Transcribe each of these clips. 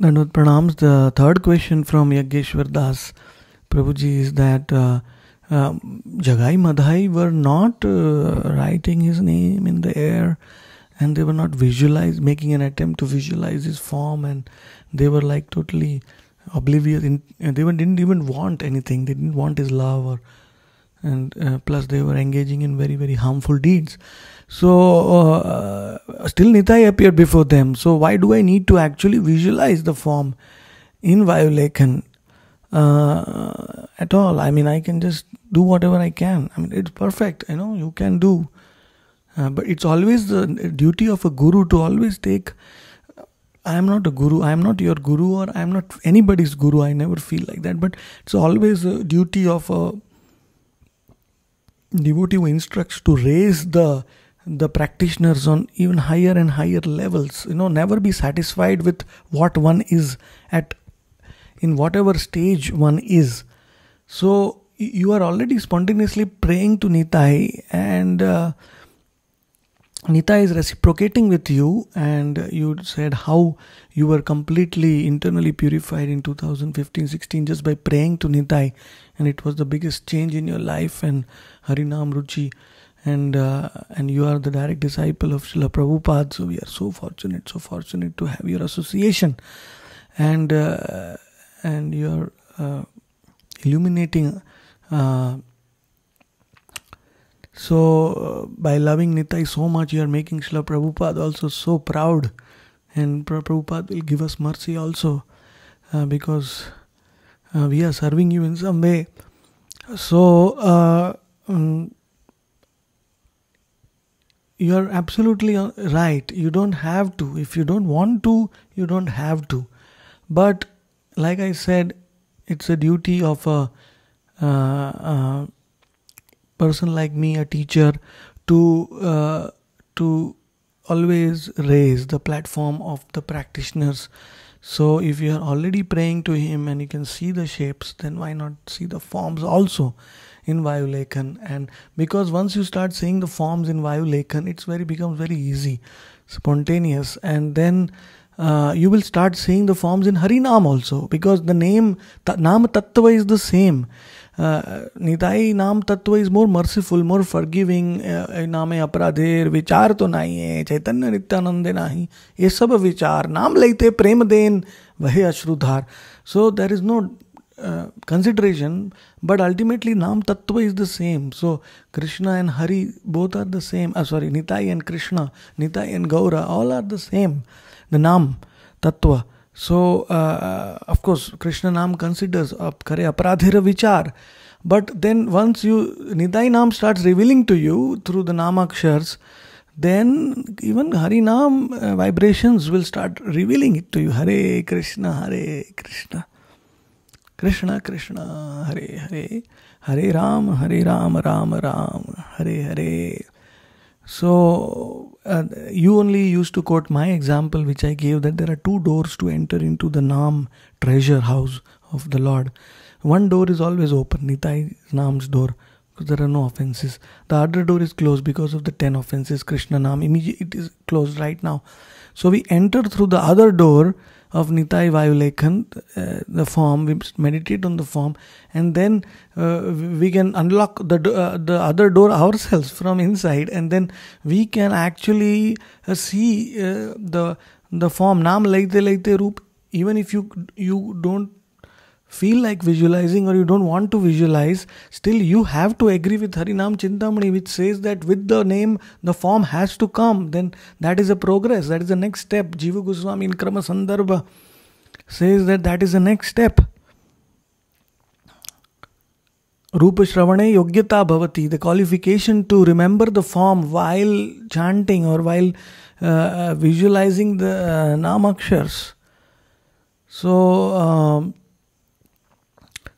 Dandot Pranams. The third question from Yageshwar Das Prabhuji is that uh, uh, Jagai Madhai were not uh, writing his name in the air and they were not visualize making an attempt to visualize his form and they were like totally oblivious in, they were, didn't even want anything they didn't want his love or and uh, plus they were engaging in very very harmful deeds so uh, uh, still nitai appeared before them so why do i need to actually visualize the form in vayulekan uh, uh, at all i mean i can just do whatever i can i mean it's perfect you know you can do uh, but it's always the duty of a guru to always take I am not a guru, I am not your guru, or I am not anybody's guru. I never feel like that. But it's always a duty of a devotee who instructs to raise the the practitioners on even higher and higher levels you know never be satisfied with what one is at in whatever stage one is so you are already spontaneously praying to nitai and uh, Nita is reciprocating with you, and you said how you were completely internally purified in 2015 16 just by praying to Nita, and it was the biggest change in your life. And Harinam Ruchi, and uh, and you are the direct disciple of Srila Prabhupada, so we are so fortunate, so fortunate to have your association, and uh, and you are uh, illuminating. Uh, so, uh, by loving Nitai so much, you are making Srila Prabhupada also so proud, and Prabhupada will give us mercy also uh, because uh, we are serving you in some way. So, uh, um, you are absolutely uh, right. You don't have to. If you don't want to, you don't have to. But, like I said, it's a duty of a uh, uh, person like me, a teacher, to uh, to always raise the platform of the practitioners. So if you are already praying to him and you can see the shapes, then why not see the forms also in Vayulekan? And because once you start seeing the forms in Vayulekan, it's very becomes very easy, spontaneous, and then. Uh, you will start seeing the forms in Harinam also because the name ta- Nam Tattva is the same. Nitai नाम तत्व is more merciful more forgiving नामे अपराधेर विचार तो नहीं है चैतन्य नित्यानंदे नहीं ये सब विचार नाम लेते प्रेम देन वह ashrudhar so there is no consideration but ultimately nama तत्व is the same so Krishna and Hari both are the same sorry Nitai and Krishna Nitai and Gaura all are the same the nama tattva so of course Krishna नाम कंसिडर्स अब करे अपराधिर विचार but then once you Nitai nama start revealing to you through the nama नामाक्षर्स then even Hari nama vibration will start revealing it to you Hare Krishna Hare Krishna Krishna Krishna Hare Hare Hare Rama Hare Rama Rama Rama Hare Hare so you only used to quote my example which i gave that there are two doors to enter into the nam treasure house of the lord one door is always open nitai nam's door because there are no offenses the other door is closed because of the 10 offenses krishna nam it is closed right now so we enter through the other door of Nitai Vayulekhan, uh, the form, we meditate on the form, and then uh, we can unlock the, uh, the other door ourselves from inside, and then we can actually uh, see uh, the the form. Naam Laite Laite Roop, even if you you don't feel like visualizing or you don't want to visualize, still you have to agree with Harinam Chintamani, which says that with the name, the form has to come. Then that is a progress, that is the next step. Jiva Goswami in Krama Sandarbha says that that is the next step. Rupa Shravane Yogyata Bhavati, the qualification to remember the form while chanting or while uh, uh visualizing the uh, Namakshars. So, um,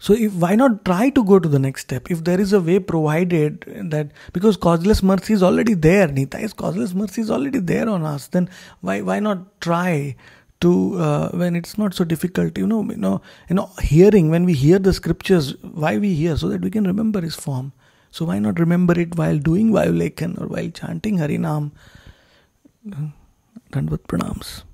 so if, why not try to go to the next step? If there is a way provided that because causeless mercy is already there, is causeless mercy is already there on us, then why why not try to uh, when it's not so difficult? You know, you know, you know, hearing when we hear the scriptures, why we hear so that we can remember His form. So why not remember it while doing Vayulekan or while chanting Harinam? Uh, Done pranams.